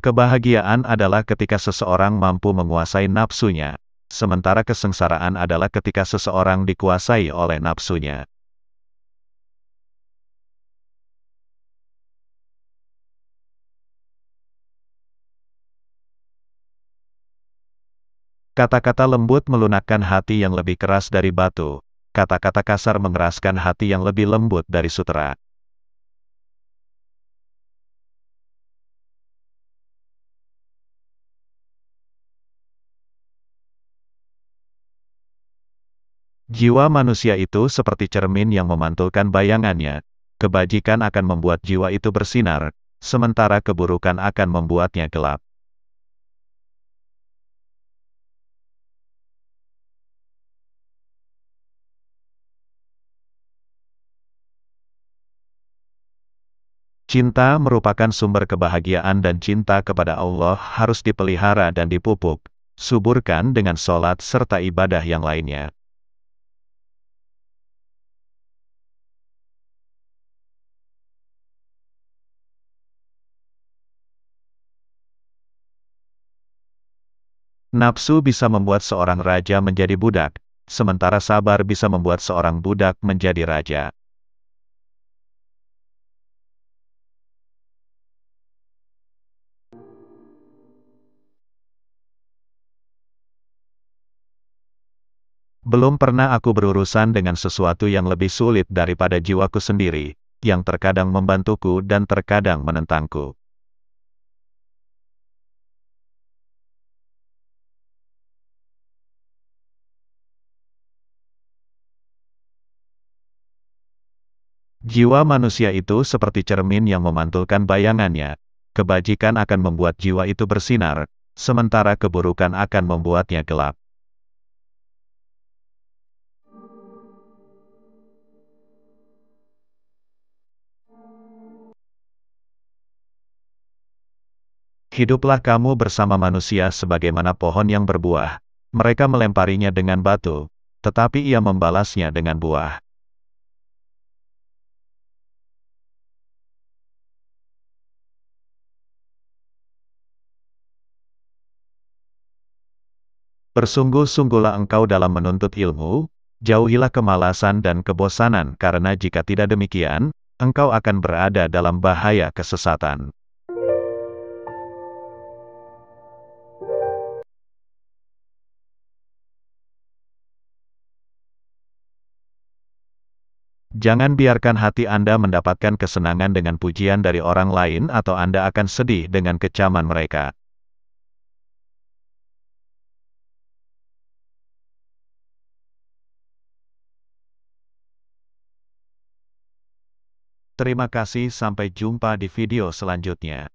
Kebahagiaan adalah ketika seseorang mampu menguasai nafsunya, sementara kesengsaraan adalah ketika seseorang dikuasai oleh nafsunya. Kata-kata lembut melunakkan hati yang lebih keras dari batu, kata-kata kasar mengeraskan hati yang lebih lembut dari sutera. Jiwa manusia itu seperti cermin yang memantulkan bayangannya, kebajikan akan membuat jiwa itu bersinar, sementara keburukan akan membuatnya gelap. Cinta merupakan sumber kebahagiaan dan cinta kepada Allah harus dipelihara dan dipupuk, suburkan dengan sholat serta ibadah yang lainnya. Nafsu bisa membuat seorang raja menjadi budak, sementara sabar bisa membuat seorang budak menjadi raja. Belum pernah aku berurusan dengan sesuatu yang lebih sulit daripada jiwaku sendiri, yang terkadang membantuku dan terkadang menentangku. Jiwa manusia itu seperti cermin yang memantulkan bayangannya. Kebajikan akan membuat jiwa itu bersinar, sementara keburukan akan membuatnya gelap. Hiduplah kamu bersama manusia sebagaimana pohon yang berbuah. Mereka melemparinya dengan batu, tetapi ia membalasnya dengan buah. Bersungguh-sungguhlah engkau dalam menuntut ilmu, jauhilah kemalasan dan kebosanan karena jika tidak demikian, engkau akan berada dalam bahaya kesesatan. Jangan biarkan hati Anda mendapatkan kesenangan dengan pujian dari orang lain atau Anda akan sedih dengan kecaman mereka. Terima kasih sampai jumpa di video selanjutnya.